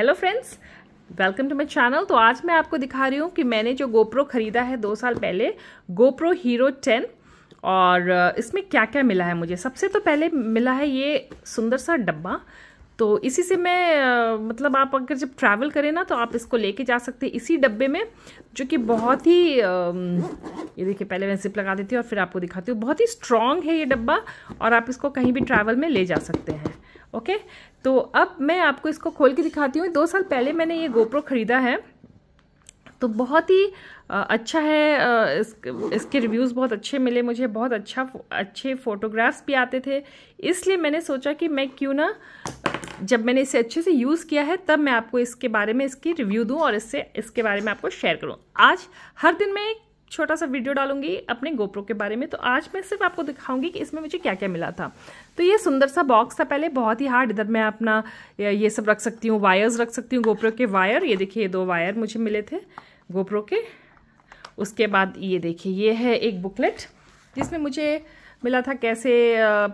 Hello friends welcome to my channel तो आज मैं आपको दिखा रही हूँ कि मैंने जो गोप्रो ख़रीदा है दो साल पहले गोप्रो हीरो टेन और इसमें क्या क्या मिला है मुझे सबसे तो पहले मिला है ये सुंदर सा डब्बा तो इसी से मैं मतलब आप अगर जब ट्रैवल करें ना तो आप इसको लेके जा सकते हैं इसी डब्बे में जो कि बहुत ही ये देखिए पहले मैं सिप लगा देती हूँ और फिर आपको दिखाती हूँ बहुत ही स्ट्रॉन्ग है ये डब्बा और आप इसको कहीं भी ट्रैवल में ले जा सकते हैं ओके तो अब मैं आपको इसको खोल के दिखाती हूँ दो साल पहले मैंने ये गोप्रो ख़रीदा है तो बहुत ही अच्छा है इस, इसके रिव्यूज़ बहुत अच्छे मिले मुझे बहुत अच्छा अच्छे फ़ोटोग्राफ्स भी आते थे इसलिए मैंने सोचा कि मैं क्यों ना जब मैंने इसे अच्छे से यूज़ किया है तब मैं आपको इसके बारे में इसकी रिव्यू दूँ और इससे इसके बारे में आपको शेयर करूँ आज हर दिन मैं छोटा सा वीडियो डालूंगी अपने गोप्रो के बारे में तो आज मैं सिर्फ आपको दिखाऊंगी कि इसमें मुझे क्या क्या मिला था तो ये सुंदर सा बॉक्स था पहले बहुत ही हार्ड इधर मैं अपना ये सब रख सकती हूँ वायर्स रख सकती हूँ गोप्रो के वायर ये देखिए ये दो वायर मुझे मिले थे गोप्रो के उसके बाद ये देखिए ये है एक बुकलेट जिसमें मुझे मिला था कैसे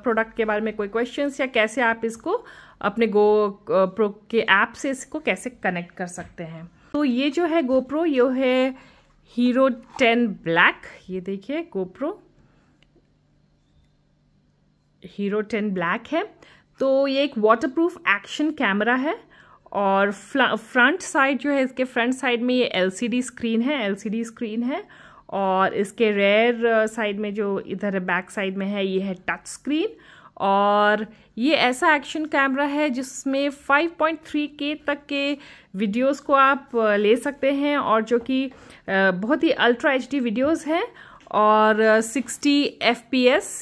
प्रोडक्ट के बारे में कोई क्वेश्चंस या कैसे आप इसको अपने गो प्रो के ऐप से इसको कैसे कनेक्ट कर सकते हैं तो ये जो है गोप्रो ये है हीरो टेन ब्लैक ये देखिए गोप्रो हीरो टेन ब्लैक है तो ये एक वाटरप्रूफ एक्शन कैमरा है और फ्रंट साइड जो है इसके फ्रंट साइड में ये एलसीडी स्क्रीन है एलसीडी स्क्रीन है और इसके रेयर साइड uh, में जो इधर बैक साइड में है ये है टच स्क्रीन और ये ऐसा एक्शन कैमरा है जिसमें 5.3 के तक के वीडियोस को आप ले सकते हैं और जो कि बहुत ही अल्ट्रा एच डी वीडियोज़ हैं और 60 एफ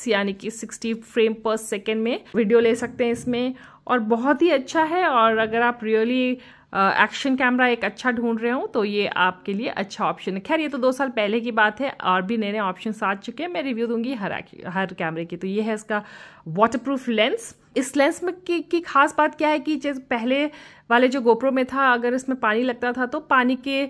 यानी कि 60 फ्रेम पर सेकेंड में वीडियो ले सकते हैं इसमें और बहुत ही अच्छा है और अगर आप रियली एक्शन कैमरा एक अच्छा ढूंढ रहे हूँ तो ये आपके लिए अच्छा ऑप्शन है खैर ये तो दो साल पहले की बात है और भी नए नए ऑप्शन आ चुके हैं मैं रिव्यू दूंगी हर हर कैमरे की तो ये है इसका वाटरप्रूफ लेंस इस लेंस में की, की खास बात क्या है कि जैसे पहले वाले जो गोप्रो में था अगर इसमें पानी लगता था तो पानी के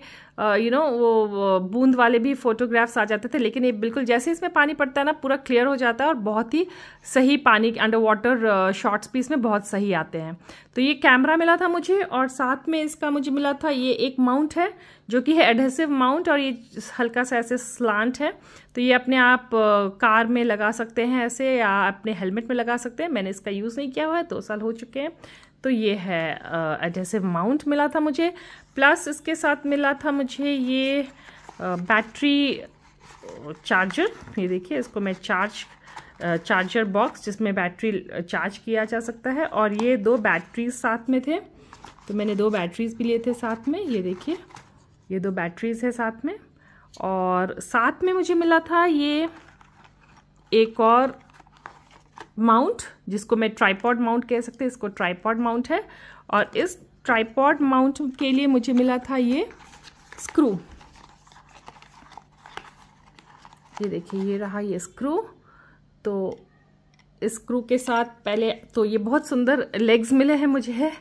यू नो वो बूंद वाले भी फोटोग्राफ्स आ जाते थे लेकिन ये बिल्कुल जैसे इसमें पानी पड़ता है ना पूरा क्लियर हो जाता है और बहुत ही सही पानी अंडर वाटर शॉट्स भी इसमें बहुत सही आते हैं तो ये कैमरा मिला था मुझे और साथ में इसका मुझे मिला था ये एक माउंट है जो कि है एडहेसिव माउंट और ये हल्का सा ऐसे स्लांट है तो ये अपने आप कार में लगा सकते हैं ऐसे या अपने हेलमेट में लगा सकते हैं मैंने इसका यूज़ नहीं किया हुआ है दो साल हो चुके हैं तो ये है एडहेसिव माउंट मिला था मुझे प्लस इसके साथ मिला था मुझे ये बैटरी चार्जर ये देखिए इसको मैं चार्ज चार्जर बॉक्स जिसमें बैटरी चार्ज किया जा सकता है और ये दो बैटरीज साथ में थे तो मैंने दो बैटरीज भी लिए थे साथ में ये देखिए ये दो बैटरीज है साथ में और साथ में मुझे मिला था ये एक और माउंट जिसको मैं ट्राईपॉड माउंट कह सकते हैं इसको ट्राईपॉड माउंट है और इस ट्राईपॉड माउंट के लिए मुझे मिला था ये स्क्रू ये देखिए ये रहा ये स्क्रू तो स्क्रू के साथ पहले तो ये बहुत सुंदर लेग्स मिले हैं मुझे है।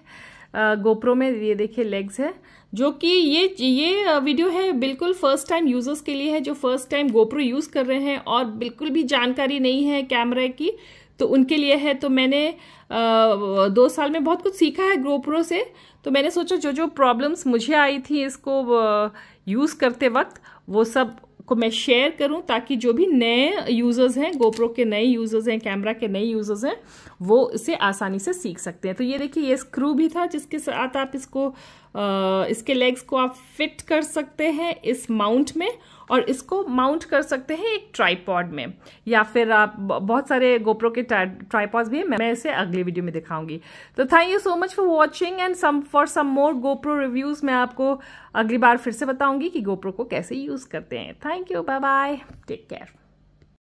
गोप्रो में ये देखिए लेग्स है जो कि ये ये वीडियो है बिल्कुल फर्स्ट टाइम यूज़र्स के लिए है जो फर्स्ट टाइम गोप्रो यूज़ कर रहे हैं और बिल्कुल भी जानकारी नहीं है कैमरे की तो उनके लिए है तो मैंने दो साल में बहुत कुछ सीखा है गोप्रो से तो मैंने सोचा जो जो प्रॉब्लम्स मुझे आई थी इसको यूज़ करते वक्त वो सब को मैं शेयर करूं ताकि जो भी नए यूज़र्स हैं गोप्रो के नए यूज़र्स हैं कैमरा के नए यूज़र्स हैं वो इसे आसानी से सीख सकते हैं तो ये देखिए ये स्क्रू भी था जिसके साथ आप इसको आ, इसके लेग्स को आप फिट कर सकते हैं इस माउंट में और इसको माउंट कर सकते हैं एक ट्राईपॉड में या फिर आप बहुत सारे गोप्रो के ट्राईपॉड भी हैं मैं इसे अगली वीडियो में दिखाऊंगी तो thank you so much for watching and some for some more GoPro reviews मैं आपको अगली बार फिर से बताऊंगी कि गोप्रो को कैसे यूज़ करते हैं thank you bye bye take care